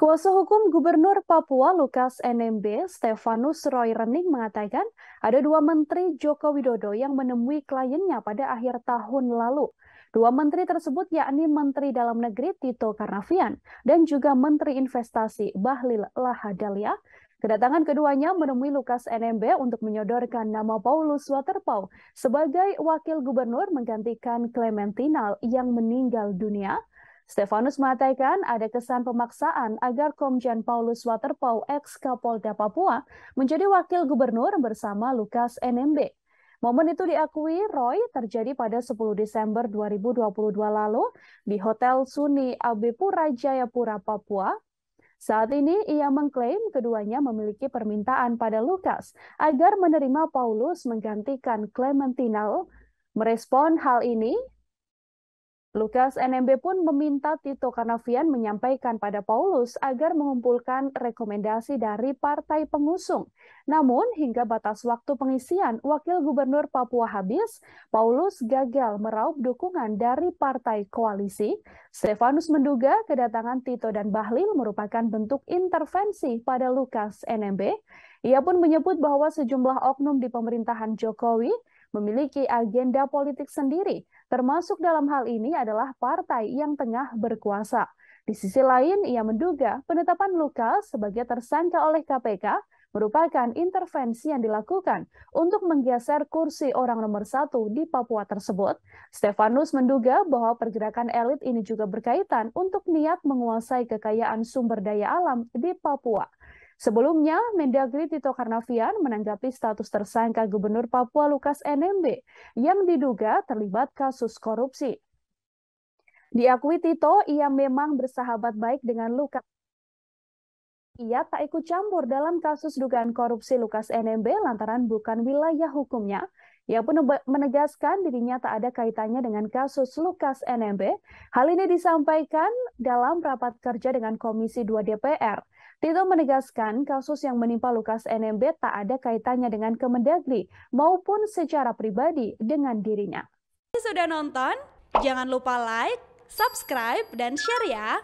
Kuasa hukum Gubernur Papua Lukas NMB Stefanus Roy Rening mengatakan ada dua menteri Joko Widodo yang menemui kliennya pada akhir tahun lalu. Dua menteri tersebut yakni Menteri Dalam Negeri Tito Karnavian dan juga Menteri Investasi Bahlil Lahadalia. Kedatangan keduanya menemui Lukas NMB untuk menyodorkan nama Paulus Waterpau sebagai wakil gubernur menggantikan Clementina yang meninggal dunia Stefanus mengatakan ada kesan pemaksaan agar Komjen Paulus Waterpau ex Kapolda Papua menjadi wakil gubernur bersama Lukas NMB. Momen itu diakui Roy terjadi pada 10 Desember 2022 lalu di Hotel Suni Abepura Jayapura, Papua. Saat ini ia mengklaim keduanya memiliki permintaan pada Lukas agar menerima Paulus menggantikan Clementinal. Merespon hal ini, Lukas NMB pun meminta Tito Karnavian menyampaikan pada Paulus agar mengumpulkan rekomendasi dari partai pengusung. Namun, hingga batas waktu pengisian Wakil Gubernur Papua habis, Paulus gagal meraup dukungan dari partai koalisi. Stefanus menduga kedatangan Tito dan Bahlil merupakan bentuk intervensi pada Lukas NMB. Ia pun menyebut bahwa sejumlah oknum di pemerintahan Jokowi memiliki agenda politik sendiri, termasuk dalam hal ini adalah partai yang tengah berkuasa. Di sisi lain, ia menduga penetapan Lukas sebagai tersangka oleh KPK merupakan intervensi yang dilakukan untuk menggeser kursi orang nomor satu di Papua tersebut. Stefanus menduga bahwa pergerakan elit ini juga berkaitan untuk niat menguasai kekayaan sumber daya alam di Papua. Sebelumnya, Mendagri Tito Karnavian menanggapi status tersangka Gubernur Papua Lukas NMB yang diduga terlibat kasus korupsi. Diakui Tito, ia memang bersahabat baik dengan Lukas. Ia tak ikut campur dalam kasus dugaan korupsi Lukas NMB lantaran bukan wilayah hukumnya ia pun menegaskan dirinya tak ada kaitannya dengan kasus Lukas NMB. Hal ini disampaikan dalam rapat kerja dengan Komisi 2 DPR. Tito menegaskan kasus yang menimpa Lukas NMB tak ada kaitannya dengan Kemendagri maupun secara pribadi dengan dirinya. Sudah nonton? Jangan lupa like, subscribe, dan share ya!